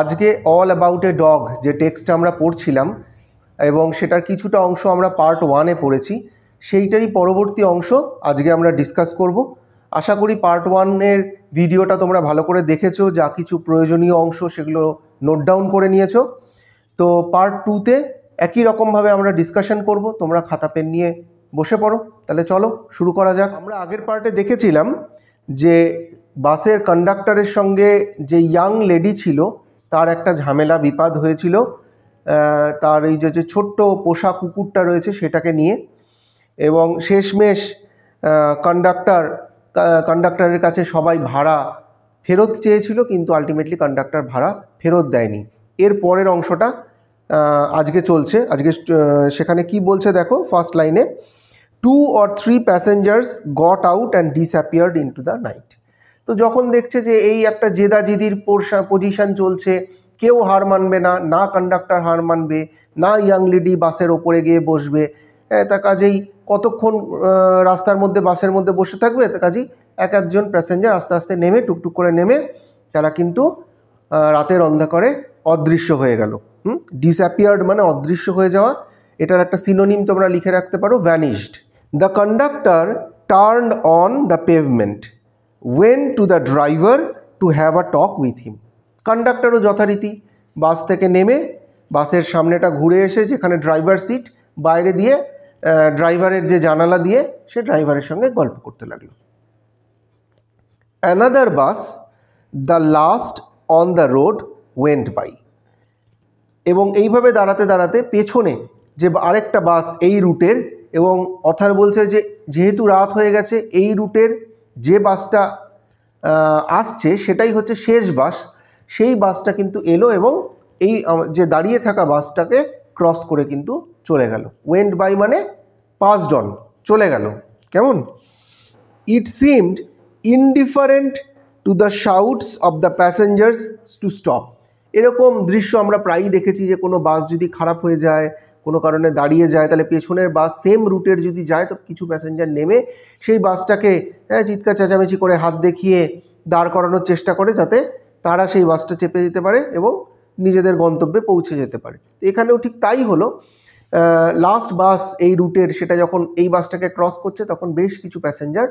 আজকে all about a dog যে টেক্সটটা আমরা পড়ছিলাম এবং সেটার কিছুটা অংশ আমরা পার্ট ওয়ানে পড়েছি সেইটারই পরবর্তী অংশ আজকে আমরা ডিসকাস করব আশা করি পার্ট ওয়ানের ভিডিওটা তোমরা ভালো করে দেখেছো যা কিছু প্রয়োজনীয় অংশ সেগুলো নোট ডাউন করে নিয়েছো তো পার্ট টুতে একই রকমভাবে আমরা ডিসকাশন করব তোমরা খাতা পেন নিয়ে বসে পড়ো তাহলে চলো শুরু করা যাক আমরা আগের পার্টে দেখেছিলাম যে বাসের কন্ডাক্টরের সঙ্গে যে ইয়াং লেডি ছিল তার একটা ঝামেলা বিপাদ হয়েছিল তার এই যে ছোট্ট পোষা কুকুরটা রয়েছে সেটাকে নিয়ে এবং শেষমেশ কন্ডাক্টর কন্ডাক্টরের কাছে সবাই ভাড়া ফেরত চেয়েছিল কিন্তু আলটিমেটলি কন্ডাক্টর ভাড়া ফেরত দেয়নি এর পরের অংশটা আজকে চলছে আজকে সেখানে কি বলছে দেখো ফার্স্ট লাইনে two or three passengers got out and disappeared into the night তো যখন দেখছে যে এই একটা জেদাজিদির পোর্শা পজিশন চলছে কেউ হার মানবে না না কন্ডাক্টর হার মানবে না ইয়াং লেডি বাসের ওপরে গিয়ে বসবে হ্যাঁ, তা কাজেই কতক্ষণ রাস্তার মধ্যে বাসের মধ্যে বসে থাকবে তা কাজেই এক একজন প্যাসেঞ্জার আস্তে আস্তে নেমে টুকটুক করে নেমে তারা কিন্তু রাতের অন্ধকারে অদৃশ্য হয়ে গেল হুম ডিসঅ্যাপিয়ার্ড মানে অদৃশ্য হয়ে যাওয়া এটার একটা সিনোনিম তোমরা লিখে রাখতে পারো vanished the conductor turned on the pavement went to the driver to have a talk with him কন্ডাক্টারও যথারীতি বাস থেকে নেমে বাসের সামনেটা ঘুরে এসে যেখানে ড্রাইভার সিট বাইরে দিয়ে ড্রাইভারের যে জানালা দিয়ে সে ড্রাইভারের সঙ্গে গল্প করতে লাগলো another bus the last on the road went by এবং এইভাবে দাঁড়াতে দাঁড়াতে পেছনে যে আরেকটা বাস এই রুটের এবং অথার বলছে যে যেহেতু রাত হয়ে গেছে এই রুটের যে বাসটা আসছে সেটাই হচ্ছে শেষ বাস সেই বাসটা কিন্তু এলো এবং এই যে দাঁড়িয়ে থাকা বাসটাকে ক্রস করে কিন্তু চলে গেল ওয়েন্ট বাই মানে পাসড অন চলে গেল কেমন it seemed indifferent to the shouts of the passengers to stop এরকম দৃশ্য আমরা প্রায়ই দেখেছি যে কোনো বাস যদি খারাপ হয়ে যায় কোনো কারণে দাঁড়িয়ে যায় তাহলে পেছনের বাস সেম রুটের যদি যায় তো কিছু প্যাসেঞ্জার নেমে সেই বাসটাকে হ্যাঁ চিৎকার চেঁচামেচি করে হাত দেখিয়ে দাঁড় করানোর চেষ্টা করে যাতে তারা সেই বাসটা চেপে যেতে পারে এবং নিজেদের গন্তব্যে পৌঁছে যেতে পারে এখানেও ঠিক তাই হলো লাস্ট বাস এই রুটের সেটা যখন এই বাসটাকে ক্রস করছে তখন বেশ কিছু প্যাসেঞ্জার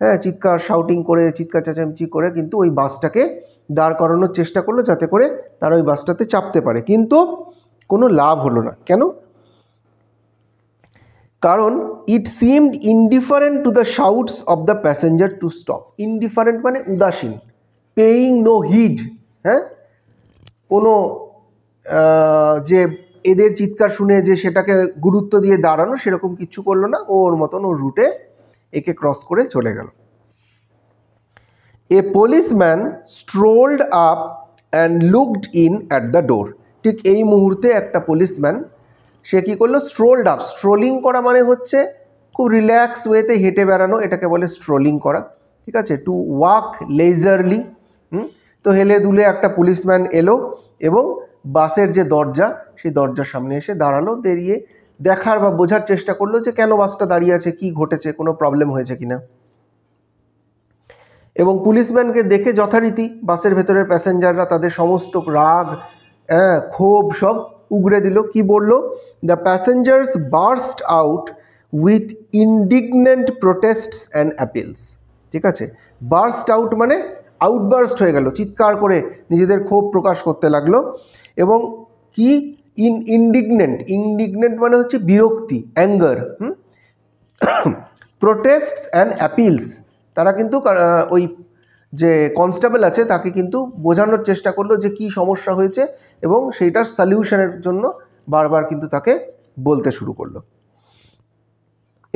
হ্যাঁ চিৎকার শাউটিং করে চিৎকার চেঁচামেচি করে কিন্তু ওই বাসটাকে দাঁড় করানোর চেষ্টা করলো যাতে করে তারা ওই বাসটাতে চাপতে পারে কিন্তু কোনো লাভ হলো না কেন কারণ it seemed indifferent to the shouts of the passenger to stop indifferent মানে উদাসীন পেইং নো হিড হ্যাঁ কোনো যে এদের চিৎকার শুনে যে সেটাকে গুরুত্ব দিয়ে দাঁড়ানো সেরকম কিছু করলো না ও ওর মতন ওর রুটে একে ক্রস করে চলে গেল a policeman strolled up and looked in at the door ঠিক এই মুহূর্তে একটা পুলিশম্যান সে কী করলো স্ট্রোলড আপ স্ট্রোলিং করা মানে হচ্ছে খুব রিল্যাক্স ওয়েতে হেঁটে বেড়ানো এটাকে বলে স্ট্রোলিং করা ঠিক আছে টু ওয়াক লেজারলি হুম তো হেলে দুলে একটা পুলিশম্যান এলো এবং বাসের যে দরজা সেই দরজার সামনে এসে দাঁড়ালো দাঁড়িয়ে দেখার বা বোঝার চেষ্টা করলো যে কেন বাসটা দাঁড়িয়ে আছে কি ঘটেছে কোনো প্রবলেম হয়েছে কিনা এবং পুলিশম্যানকে দেখে যথারীতি বাসের ভেতরের প্যাসেঞ্জাররা তাদের সমস্ত রাগ ক্ষোভ সব উগড়ে দিল কি বলল the passengers burst out with indignant protests and appeals ঠিক আছে বার্স্ট আউট মানে আউটবার্স্ট হয়ে গেল চিৎকার করে নিজেদের ক্ষোভ প্রকাশ করতে লাগলো এবং কি ইন ইনডিগনেন্ট ইনডিগনেন্ট মানে হচ্ছে বিরক্তি anger hmm protests and appeals তারা কিন্তু ওই যে কনস্টেবল আছে তাকে কিন্তু বোঝানোর চেষ্টা করলো যে কি সমস্যা হয়েছে এবং সেইটার সলিউশনের জন্য বারবার কিন্তু তাকে বলতে শুরু করলো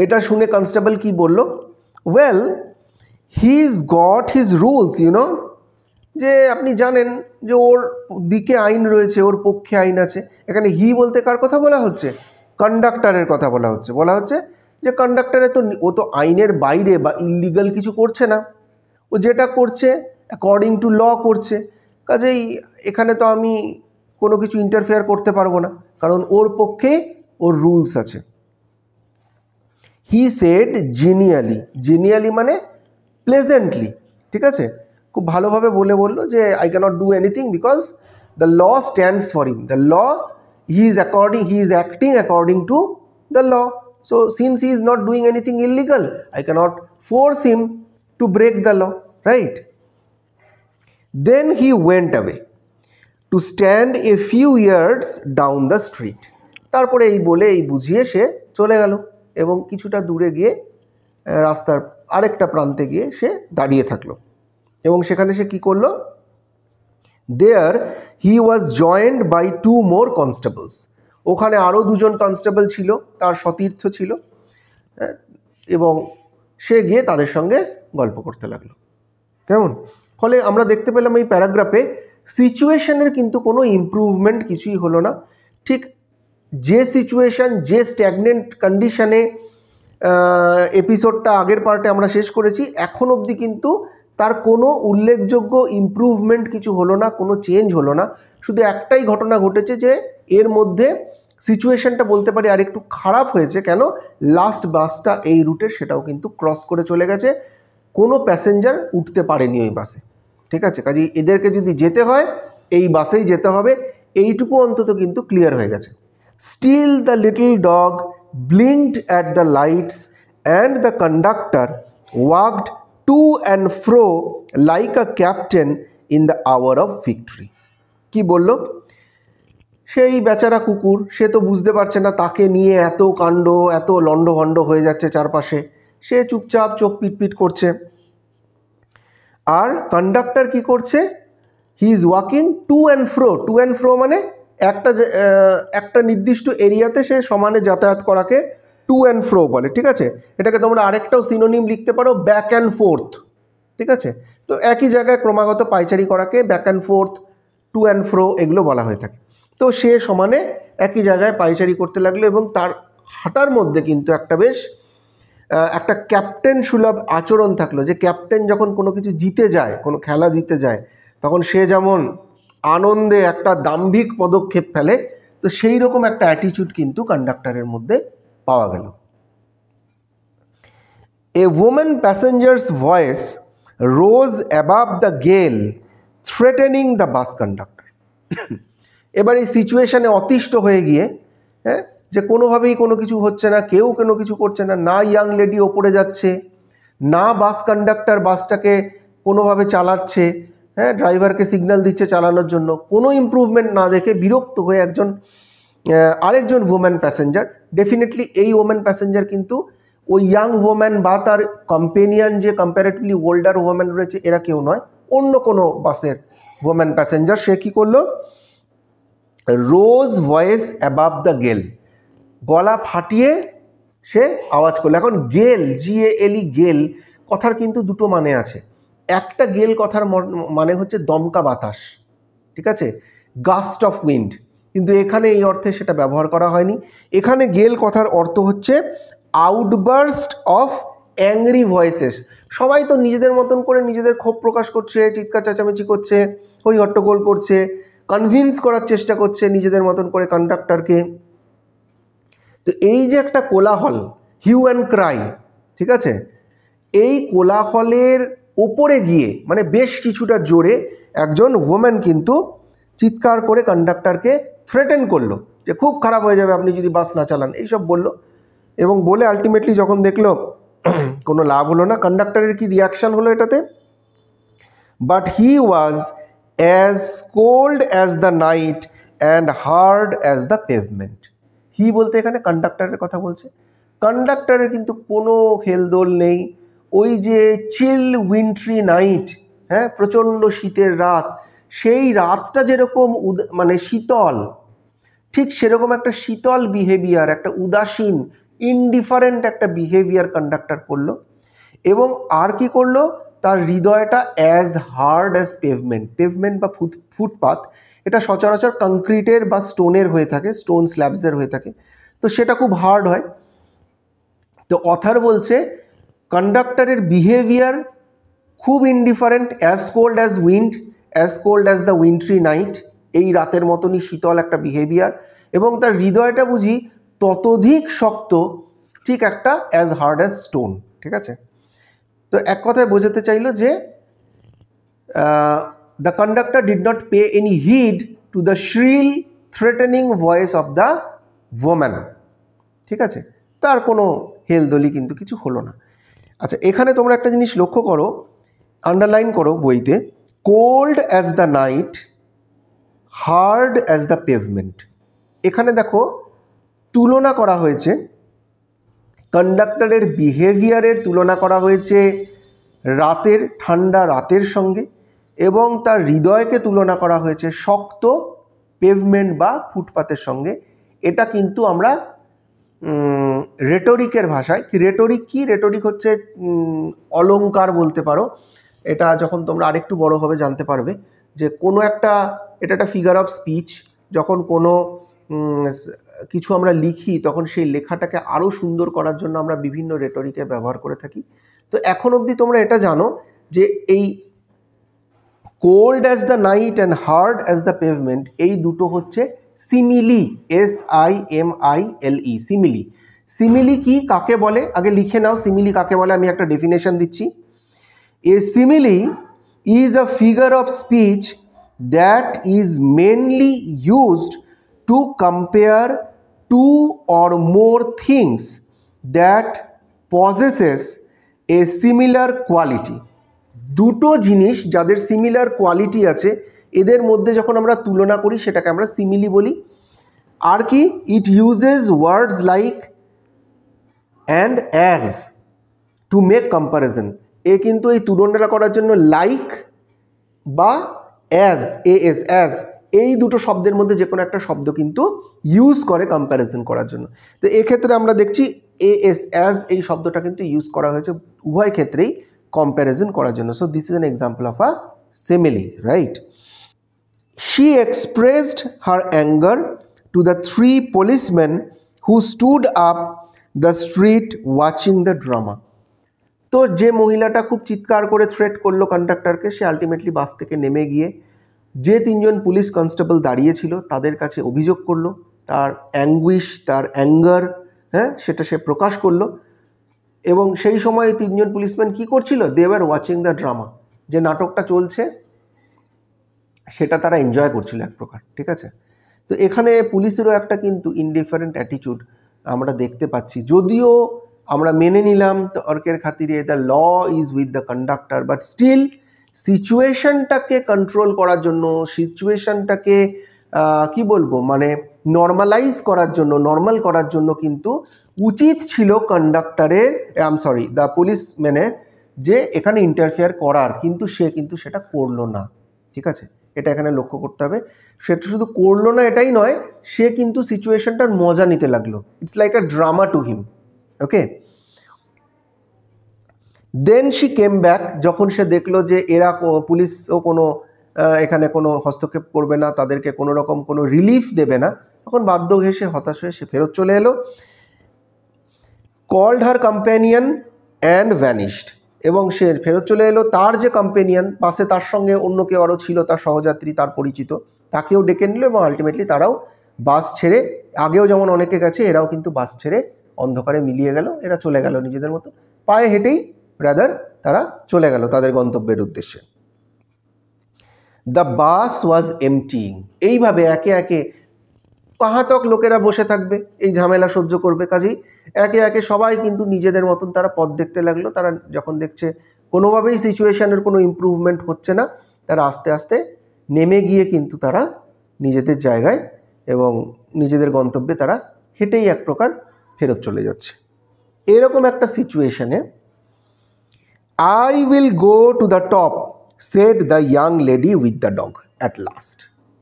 এটা শুনে কনস্টেবল কি বলল well he is got his rules you know যে আপনি জানেন যে ওর দিকে আইন রয়েছে ওর পক্ষে আইন আছে এখানে হি বলতে কার কথা বলা হচ্ছে কন্ডাক্টারের কথা বলা হচ্ছে বলা হচ্ছে যে কন্ডাক্টারে তো ও তো আইনের বাইরে বা ইলিগাল কিছু করছে না ও যেটা করছে অ্যাকর্ডিং টু ল করছে কাজেই এখানে তো আমি কোনো কিছু ইন্টারফেয়ার করতে পারবো না কারণ ওর পক্ষে ওর রুলস আছে হি সেড জিনিয়ালি জিনিয়ালি মানে প্লেজেন্টলি ঠিক আছে খুব ভালোভাবে বলে বললো যে I can't do anything because the law stands for him the law he is according he is acting according to the law so since he is not doing anything illegal I can't force him to break the law, right? Then he went away to stand a few years down the street. তারপরে এই বলে এই বুঝিয়ে সে চলে গেল এবং কিছুটা দূরে গিয়ে রাস্তার আরেকটা প্রান্তে গিয়ে সে দাঁড়িয়ে থাকলো এবং সেখানে সে কি করলো there he was joined by two more constables ওখানে আরও দুজন কনস্টেবল ছিল তার সতীর্থ ছিল এবং সে গিয়ে তাদের সঙ্গে গল্প করতে লাগলো কেমন ফলে আমরা দেখতে পেলাম এই প্যারাগ্রাফে সিচুয়েশানের কিন্তু কোনো ইম্প্রুভমেন্ট কিছুই হলো না ঠিক যে সিচুয়েশান যে স্ট্যাগনেন্ট কন্ডিশনে এপিসোডটা আগের পার্টে আমরা শেষ করেছি এখন অবধি কিন্তু তার কোনো উল্লেখযোগ্য ইম্প্রুভমেন্ট কিছু হলো না কোনো চেঞ্জ হলো না শুধু একটাই ঘটনা ঘটেছে যে এর মধ্যে সিচুয়েশনটা বলতে পারি আর একটু খারাপ হয়েছে কেন লাস্ট বাসটা এই রুটে সেটাও কিন্তু ক্রস করে চলে গেছে কোনো প্যাসেঞ্জার উঠতে পারেনি ওই বাসে ঠিক আছে কাজে এদেরকে যদি যেতে হয় এই বাসেই যেতে হবে এইটুকু অন্তত কিন্তু ক্লিয়ার হয়ে গেছে still the little dog blinked at the lights and the conductor walked to and fro like a captain in the hour of victory কি বলল সেই বেচারা কুকুর সে তো বুঝতে পারছে না তাকে নিয়ে এত কাণ্ড এত লণ্ডভণ্ড হয়ে যাচ্ছে চারপাশে সে চুপচাপ চোখ পিটপিট করছে আর কন্ডাক্টর কি করছে he is walking to and fro to and fro মানে একটা একটা নির্দিষ্ট এরিয়াতে সে সমানে যাতায়াত করাকে টু অ্যান্ড ফ্রো বলে ঠিক আছে এটাকে তোমরা আরেকটাও সিনোনিম লিখতে পারো ব্যাক অ্যান্ড ফোর্থ ঠিক আছে তো একই জায়গায় ক্রমাগত পাইচারি করাকে back and forth to and fro এগুলো বলা হয়ে থাকে তো সে সমানে একই জায়গায় পাইচারি করতে লাগলো এবং তার হাঁটার মধ্যে কিন্তু একটা বেশ একটা ক্যাপ্টেন সুলভ আচরণ থাকলো যে ক্যাপ্টেন যখন কোনো কিছু জিতে যায় কোনো খেলা জিতে যায় তখন সে যেমন আনন্দে একটা দাম্ভিক পদক্ষেপ ফেলে তো সেই রকম একটা অ্যাটিচিউড কিন্তু কন্ডাক্টরের মধ্যে পাওয়া গেল a women passenger's voice rose above the gale threatening the bus conductor এবার এই সিচুয়েশানে অতিষ্ঠ হয়ে গিয়ে হ্যাঁ যে কোনোভাবেই কোনো কিছু হচ্ছে না কেউ কোনো কিছু করছে না না ইয়াং লেডি ওপরে যাচ্ছে না বাস কন্ডাক্টর বাসটাকে কোনোভাবে চালাচ্ছে হ্যাঁ ড্রাইভারকে সিগন্যাল দিচ্ছে চালানোর জন্য কোনো ইম্প্রুভমেন্ট না দেখে বিরক্ত হয়ে একজন আরেকজন ওম্যান প্যাসেঞ্জার ডেফিনেটলি এই ওম্যান প্যাসেঞ্জার কিন্তু ওই ইয়াং ওম্যান বা তার কম্পেনিয়ান যে কম্পারেটিভলি ওল্ডার ওম্যান রয়েছে এরা কেউ নয় অন্য কোনো বাসের ওম্যান প্যাসেঞ্জার সে কী করলো রোজ ভয়েস অ্যাবাভ দ্য গেল গলা ফাটিয়ে সে আওয়াজ করলো এখন গেল জিএ এলি গেল কথার কিন্তু দুটো মানে আছে একটা গেল কথার মানে হচ্ছে দমকা বাতাস ঠিক আছে গাস্ট অফ উইন্ড কিন্তু এখানে এই অর্থে সেটা ব্যবহার করা হয়নি এখানে গেল কথার অর্থ হচ্ছে আউটবার্স্ট অফ অ্যাংরি ভয়েসেস সবাই তো নিজেদের মতন করে নিজেদের ক্ষোভ প্রকাশ করছে চিৎকার চেঁচামেচি করছে হই হট্টগোল করছে কনভিন্স করার চেষ্টা করছে নিজেদের মতন করে কন্ডাক্টরকে তো এই যে একটা কোলাহল হিউ অ্যান্ড ক্রাই ঠিক আছে এই কোলাহলের ওপরে গিয়ে মানে বেশ কিছুটা জোরে একজন ওম্যান কিন্তু চিৎকার করে কন্ডাক্টারকে থ্রেটেন করলো যে খুব খারাপ হয়ে যাবে আপনি যদি বাস না চালান এইসব বলল এবং বলে আলটিমেটলি যখন দেখলো কোনো লাভ হলো না কন্ডাক্টারের কি রিয়াকশান হলো এটাতে but he was as cold as the night and hard as the pavement he বলতে এখানে কন্ডাক্টরের কথা বলছে কন্ডাক্টরের কিন্তু কোনো খেলদোল নেই ওই যে চিল উইন্ট্রি নাইট হ্যাঁ প্রচণ্ড শীতের রাত সেই রাতটা যেরকম মানে শীতল ঠিক সেরকম একটা শীতল বিহেভিয়ার একটা উদাসীন ইনডিফারেন্ট একটা বিহেভিয়ার কন্ডাক্টর করলো এবং আর কি করলো তার হৃদয়টা as hard as pavement pavement বা ফুট ফুটপাথ এটা সচরাচর কংক্রিটের বা স্টোনের হয়ে থাকে স্টোন স্ল্যাবসের হয়ে থাকে তো সেটা খুব হার্ড হয় তো অথার বলছে কন্ডাক্টরের বিহেভিয়ার খুব indifferent as cold as wind as cold as the wintry night এই রাতের মতনই শীতল একটা বিহেভিয়ার এবং তার হৃদয়টা বুঝি ততোধিক শক্ত ঠিক একটা অ্যাজ হার্ড অ্যাজ স্টোন ঠিক আছে তো এক কথায় বোঝাতে চাইল যে the conductor did not pay any heed to the shrill threatening voice of the woman ঠিক আছে তার কোনো হেলদলি কিন্তু কিছু হলো না আচ্ছা এখানে তোমরা একটা জিনিস লক্ষ্য করো আন্ডারলাইন করো বইতে cold as the night hard as the pavement এখানে দেখো তুলনা করা হয়েছে কন্ডাক্টরের বিহেভিয়ারের তুলনা করা হয়েছে রাতের ঠান্ডা রাতের সঙ্গে এবং তার হৃদয়কে তুলনা করা হয়েছে শক্ত পেভমেন্ট বা ফুটপাতের সঙ্গে এটা কিন্তু আমরা রেটরিকের ভাষায় রেটরিক কি রেটরিক হচ্ছে অলঙ্কার বলতে পারো এটা যখন তোমরা আরেকটু বড় হবে জানতে পারবে যে কোনো একটা এটা একটা ফিগার অফ স্পিচ যখন কোনো কিছু আমরা লিখি তখন সেই লেখাটাকে আরও সুন্দর করার জন্য আমরা বিভিন্ন রেটরিকে ব্যবহার করে থাকি তো এখন অবধি তোমরা এটা জানো যে এই cold as the night and hard as the pavement এই দুটো হচ্ছে simile S I M I L E simile simile কি কাকে বলে আগে লিখে নাও সিমিলি কাকে বলে আমি একটা ডেফিনেশন দিচ্ছি a simile is a figure of speech that is mainly used to compare two or more things that possesses a similar quality দুটো জিনিস যাদের সিমিলার কোয়ালিটি আছে এদের মধ্যে যখন আমরা তুলনা করি সেটাকে আমরা সিমিলি বলি আর কি it uses words like and as to make comparison এ কিন্তু এই তুলনাটা করার জন্য লাইক বা অ্যাজ এ এস অ্যাজ এই দুটো শব্দের মধ্যে যে কোনো একটা শব্দ কিন্তু ইউজ করে কম্প্যারিজন করার জন্য তো এক্ষেত্রে আমরা দেখছি এ এস অ্যাজ এই শব্দটা কিন্তু ইউজ করা হয়েছে উভয় ক্ষেত্রেই কম্প্যারিজন করার জন্য so this is an example of a simile right she expressed her anger to the three policeman who stood up the street watching the drama তো যে মহিলাটা খুব চিৎকার করে থ্রেট করলো কন্ডাক্টরকে সে আলটিমেটলি বাস থেকে নেমে গিয়ে যে তিনজন পুলিশ কনস্টেবল দাঁড়িয়েছিল তাদের কাছে অভিযোগ করলো তার অ্যাঙ্গুইশ তার অ্যাঙ্গার হ্যাঁ সেটা সে প্রকাশ করলো এবং সেই সময় তিনজন পুলিশম্যান কি করছিল ওয়ার ওয়াচিং দ্য ড্রামা যে নাটকটা চলছে সেটা তারা এনজয় করছিল এক প্রকার ঠিক আছে তো এখানে পুলিশেরও একটা কিন্তু ইনডিফারেন্ট অ্যাটিচিউড আমরা দেখতে পাচ্ছি যদিও আমরা মেনে নিলাম তর্কের খাতিরে the law is with the conductor but still সিচুয়েশনটাকে কন্ট্রোল করার জন্য সিচুয়েশনটাকে কি বলবো মানে নর্মালাইজ করার জন্য নর্মাল করার জন্য কিন্তু উচিত ছিল কন্ডাক্টারের আম সরি দ্য পুলিশম্যানের যে এখানে ইন্টারফেয়ার করার কিন্তু সে কিন্তু সেটা করলো না ঠিক আছে এটা এখানে লক্ষ্য করতে হবে সেটা শুধু করলো না এটাই নয় সে কিন্তু সিচুয়েশনটার মজা নিতে লাগলো it's like a drama to him okay then she came back যখন সে দেখলো যে এরা পুলিশও কোনো এখানে কোনো হস্তক্ষেপ করবে না তাদেরকে কোনো রকম কোনো রিলিফ দেবে না তখন বাধ্য হয়ে সে হতাশ হয়ে সে ফেরত চলে এলো called her companion and vanished এবং সে ফেরত চলে এলো তার যে কম্পেনিয়ান পাশে তার সঙ্গে অন্য কেউ আরও ছিল তার সহযাত্রী তার পরিচিত তাকেও ডেকে নিল এবং আলটিমেটলি তারাও বাস ছেড়ে আগেও যেমন অনেকে গেছে এরাও কিন্তু বাস ছেড়ে অন্ধকারে মিলিয়ে গেল এরা চলে গেল নিজেদের মতো পায়ে হেঁটেই রাদার তারা চলে গেল তাদের গন্তব্যের উদ্দেশ্যে দ্য বাস ওয়াজ এমটিং এইভাবে একে একে পাহাতক লোকেরা বসে থাকবে এই ঝামেলা সহ্য করবে কাজেই একে একে সবাই কিন্তু নিজেদের মতন তারা পথ দেখতে লাগলো তারা যখন দেখছে কোনোভাবেই সিচুয়েশানের কোনো ইম্প্রুভমেন্ট হচ্ছে না তারা আস্তে আস্তে নেমে গিয়ে কিন্তু তারা নিজেদের জায়গায় এবং নিজেদের গন্তব্যে তারা হেঁটেই এক প্রকার ফেরত চলে যাচ্ছে এরকম একটা সিচুয়েশানে I will go to the top said the young lady with the dog at last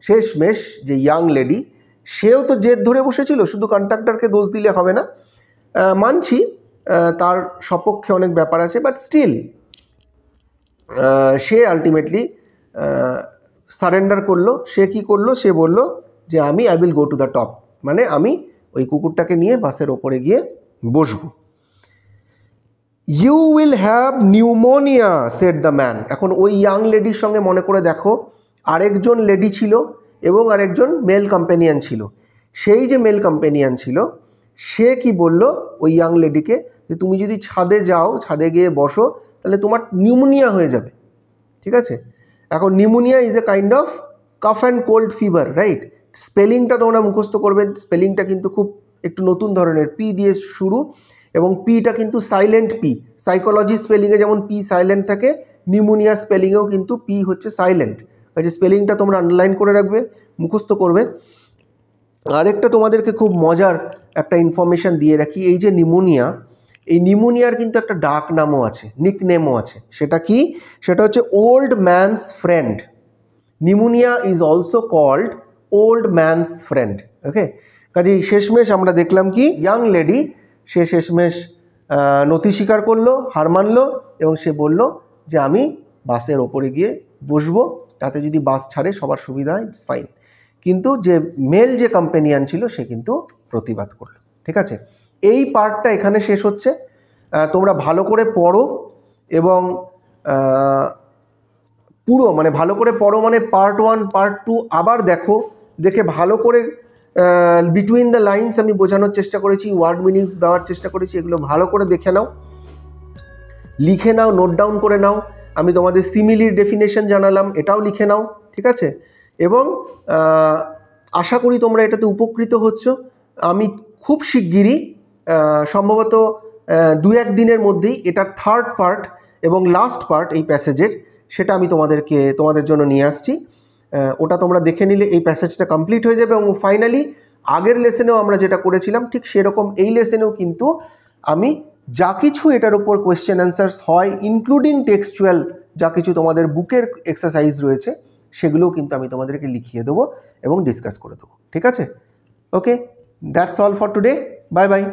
শেষমেশ যে ইয়াং লেডি সেও তো জেদ ধরে বসেছিল শুধু কন্ট্রাক্টরকে দোষ দিলে হবে না মানছি তার সপক্ষে অনেক ব্যাপার আছে বাট স্টিল সে আলটিমেটলি সারেন্ডার করলো সে কি করলো সে বলল যে আমি I will go to the top মানে আমি ওই কুকুরটাকে নিয়ে বাসের ওপরে গিয়ে বসবো you will have pneumonia said the man এখন ওই ইয়াং লেডির সঙ্গে মনে করে দেখো আরেকজন লেডি ছিল এবং আরেকজন মেল কম্পেনিয়ান ছিল সেই যে মেল কম্পেনিয়ান ছিল সে কি বলল ওই ইয়াং লেডিকে যে তুমি যদি ছাদে যাও ছাদে গিয়ে বসো তাহলে তোমার নিউমোনিয়া হয়ে যাবে ঠিক আছে এখন pneumonia is a kind of cough and cold fever right স্পেলিংটা তোমরা মুখস্থ করবেন স্পেলিংটা কিন্তু খুব একটু নতুন ধরনের পি দিয়ে শুরু এবং পিটা কিন্তু সাইলেন্ট পি সাইকোলজি স্পেলিংয়ে যেমন পি সাইলেন্ট থাকে নিউমোনিয়া স্পেলিংয়েও কিন্তু পি হচ্ছে সাইলেন্ট কাজে স্পেলিংটা তোমরা আন্ডারলাইন করে রাখবে মুখস্থ করবে আরেকটা তোমাদেরকে খুব মজার একটা ইনফরমেশান দিয়ে রাখি এই যে নিমোনিয়া এই নিমোনিয়ার কিন্তু একটা ডাক নামও আছে নিকনেমও আছে সেটা কি সেটা হচ্ছে old man's friend pneumonia is also called old man's friend okay কাজে শেষমেশ আমরা দেখলাম কি ইয়াং লেডি সে শেষমেশ নথি স্বীকার করলো হার মানলো এবং সে বলল যে আমি বাসের ওপরে গিয়ে বসবো তাতে যদি বাস ছাড়ে সবার সুবিধা ইটস ফাইন কিন্তু যে মেল যে কম্পেনিয়ান ছিল সে কিন্তু প্রতিবাদ করল ঠিক আছে এই পার্টটা এখানে শেষ হচ্ছে তোমরা ভালো করে পড়ো এবং পুরো মানে ভালো করে পড়ো মানে পার্ট ওয়ান পার্ট টু আবার দেখো দেখে ভালো করে বিটুইন দ্য লাইন্স আমি বোঝানোর চেষ্টা করেছি ওয়ার্ড মিনিংস দেওয়ার চেষ্টা করেছি এগুলো ভালো করে দেখে নাও লিখে নাও নোট ডাউন করে নাও আমি তোমাদের সিমিলির ডেফিনেশন জানালাম এটাও লিখে নাও ঠিক আছে এবং আশা করি তোমরা এটাতে উপকৃত হচ্ছ আমি খুব শিগগিরই সম্ভবত দু এক দিনের মধ্যেই এটার থার্ড পার্ট এবং লাস্ট পার্ট এই প্যাসেজের সেটা আমি তোমাদেরকে তোমাদের জন্য নিয়ে আসছি ওটা তোমরা দেখে নিলে এই প্যাসেজটা কমপ্লিট হয়ে যাবে এবং ফাইনালি আগের লেসেনেও আমরা যেটা করেছিলাম ঠিক সেরকম এই লেসেনেও কিন্তু আমি যা কিছু এটার উপর কোয়েশ্চেন অ্যান্সার্স হয় ইনক্লুডিং টেক্সচুয়াল যা কিছু তোমাদের বুকের এক্সারসাইজ রয়েছে সেগুলোও কিন্তু আমি তোমাদেরকে লিখিয়ে দেবো এবং ডিসকাস করে দেবো ঠিক আছে okay that's all for today bye by